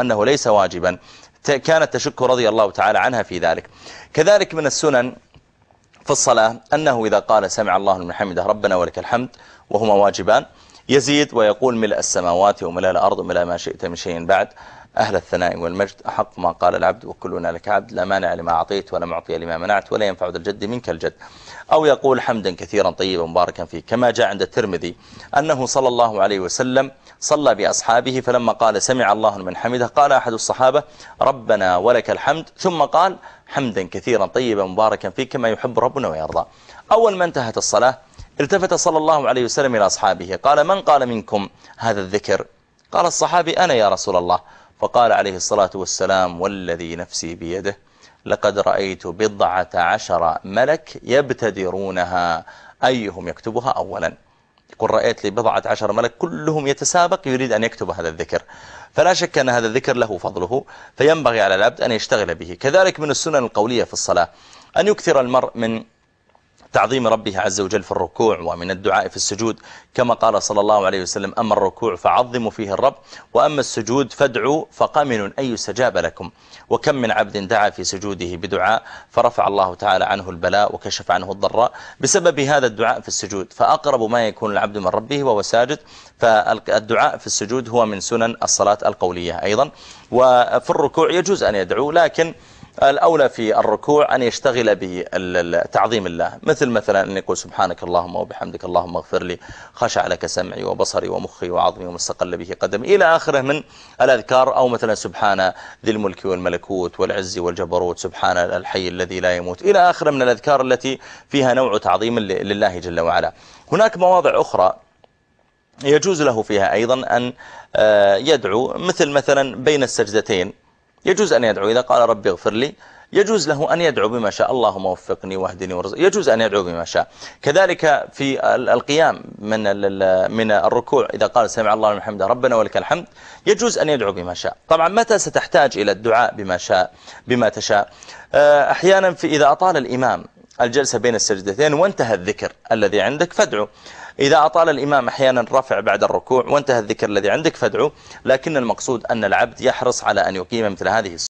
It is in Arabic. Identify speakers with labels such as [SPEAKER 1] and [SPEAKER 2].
[SPEAKER 1] أنه ليس واجبا كانت تشك رضي الله تعالى عنها في ذلك كذلك من السنن في الصلاة أنه إذا قال سمع الله من حمده ربنا ولك الحمد وهما واجبان يزيد ويقول ملء السماوات وملء الأرض وملء ما شئت من شيء بعد أهل الثناء والمجد أحق ما قال العبد وكلنا لك عبد لا مانع لما أعطيت ولا معطي لما منعت ولا ينفع ذا الجد منك الجد أو يقول حمدا كثيرا طيبا مباركا فيه كما جاء عند الترمذي أنه صلى الله عليه وسلم صلى بأصحابه فلما قال سمع الله من حمده قال أحد الصحابة ربنا ولك الحمد ثم قال حمدا كثيرا طيبا مباركا فيه كما يحب ربنا ويرضى أول ما انتهت الصلاة التفت صلى الله عليه وسلم إلى أصحابه قال من قال منكم هذا الذكر قال الصحابي أنا يا رسول الله فقال عليه الصلاة والسلام والذي نفسي بيده لقد رأيت بضعة عشر ملك يبتدرونها أيهم يكتبها أولا يقول رأيت لي بضعة عشر ملك كلهم يتسابق يريد أن يكتب هذا الذكر فلا شك أن هذا الذكر له فضله فينبغي على العبد أن يشتغل به كذلك من السنن القولية في الصلاة أن يكثر المرء من تعظيم ربه عز وجل في الركوع ومن الدعاء في السجود كما قال صلى الله عليه وسلم أما الركوع فعظموا فيه الرب وأما السجود فادعوا فقمن أن يستجاب لكم وكم من عبد دعا في سجوده بدعاء فرفع الله تعالى عنه البلاء وكشف عنه الضراء بسبب هذا الدعاء في السجود فأقرب ما يكون العبد من ربه وهو ساجد فالدعاء في السجود هو من سنن الصلاة القولية أيضا وفي الركوع يجوز أن يدعو لكن الأولى في الركوع أن يشتغل بتعظيم الله مثل مثلا أن يقول سبحانك اللهم وبحمدك اللهم اغفر لي خشع لك سمعي وبصري ومخي وعظمي وما استقل به قدمي إلى آخره من الأذكار أو مثلا سبحان ذي الملك والملكوت والعز والجبروت سبحان الحي الذي لا يموت إلى آخره من الأذكار التي فيها نوع تعظيم لله جل وعلا هناك مواضع أخرى يجوز له فيها أيضا أن آه، يدعو مثل مثلا بين السجدتين يجوز أن يدعو إذا قال ربي اغفر لي يجوز له أن يدعو بما شاء اللهم وفقني واهدني وارزقني يجوز أن يدعو بما شاء كذلك في القيام من من الركوع إذا قال سمع الله الحمد ربنا ولك الحمد يجوز أن يدعو بما شاء طبعا متى ستحتاج إلى الدعاء بما شاء بما تشاء آه، أحيانا في إذا أطال الإمام الجلسة بين السجدتين وانتهى الذكر الذي عندك فادعو إذا أطال الإمام أحيانا رفع بعد الركوع وانتهى الذكر الذي عندك فادعو لكن المقصود أن العبد يحرص على أن يقيم مثل هذه الصورة